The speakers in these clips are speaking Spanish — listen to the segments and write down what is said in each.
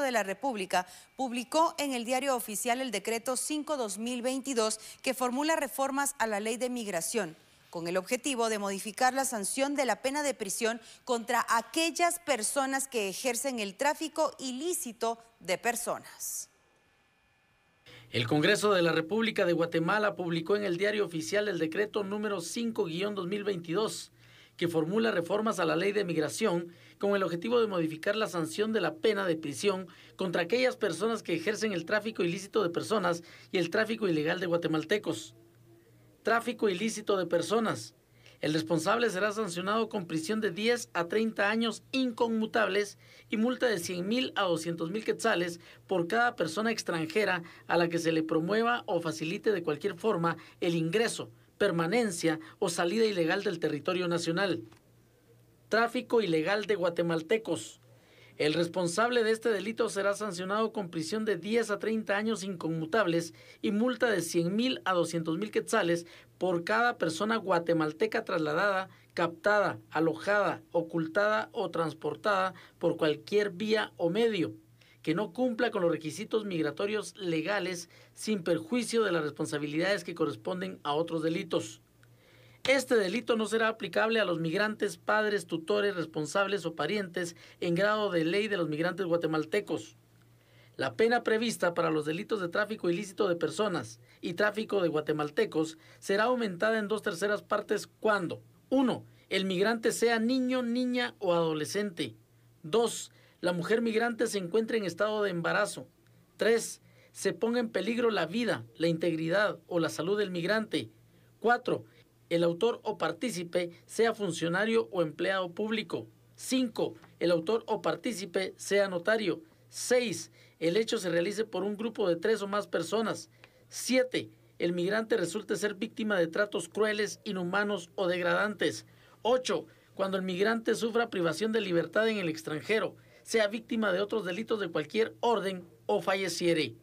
de la República publicó en el diario oficial el decreto 5-2022 que formula reformas a la ley de migración con el objetivo de modificar la sanción de la pena de prisión contra aquellas personas que ejercen el tráfico ilícito de personas. El Congreso de la República de Guatemala publicó en el diario oficial el decreto número 5-2022 que formula reformas a la ley de migración con el objetivo de modificar la sanción de la pena de prisión contra aquellas personas que ejercen el tráfico ilícito de personas y el tráfico ilegal de guatemaltecos. Tráfico ilícito de personas. El responsable será sancionado con prisión de 10 a 30 años inconmutables y multa de 100 mil a 200 mil quetzales por cada persona extranjera a la que se le promueva o facilite de cualquier forma el ingreso, permanencia o salida ilegal del territorio nacional. Tráfico ilegal de guatemaltecos. El responsable de este delito será sancionado con prisión de 10 a 30 años inconmutables y multa de 100 mil a 200 mil quetzales por cada persona guatemalteca trasladada, captada, alojada, ocultada o transportada por cualquier vía o medio que no cumpla con los requisitos migratorios legales sin perjuicio de las responsabilidades que corresponden a otros delitos. Este delito no será aplicable a los migrantes, padres, tutores, responsables o parientes en grado de ley de los migrantes guatemaltecos. La pena prevista para los delitos de tráfico ilícito de personas y tráfico de guatemaltecos será aumentada en dos terceras partes cuando 1. El migrante sea niño, niña o adolescente. 2 la mujer migrante se encuentra en estado de embarazo. 3. Se ponga en peligro la vida, la integridad o la salud del migrante. 4. El autor o partícipe sea funcionario o empleado público. 5. El autor o partícipe sea notario. 6. El hecho se realice por un grupo de tres o más personas. 7. El migrante resulte ser víctima de tratos crueles, inhumanos o degradantes. 8. Cuando el migrante sufra privación de libertad en el extranjero sea víctima de otros delitos de cualquier orden o falleciere.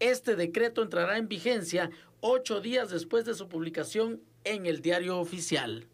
Este decreto entrará en vigencia ocho días después de su publicación en el diario oficial.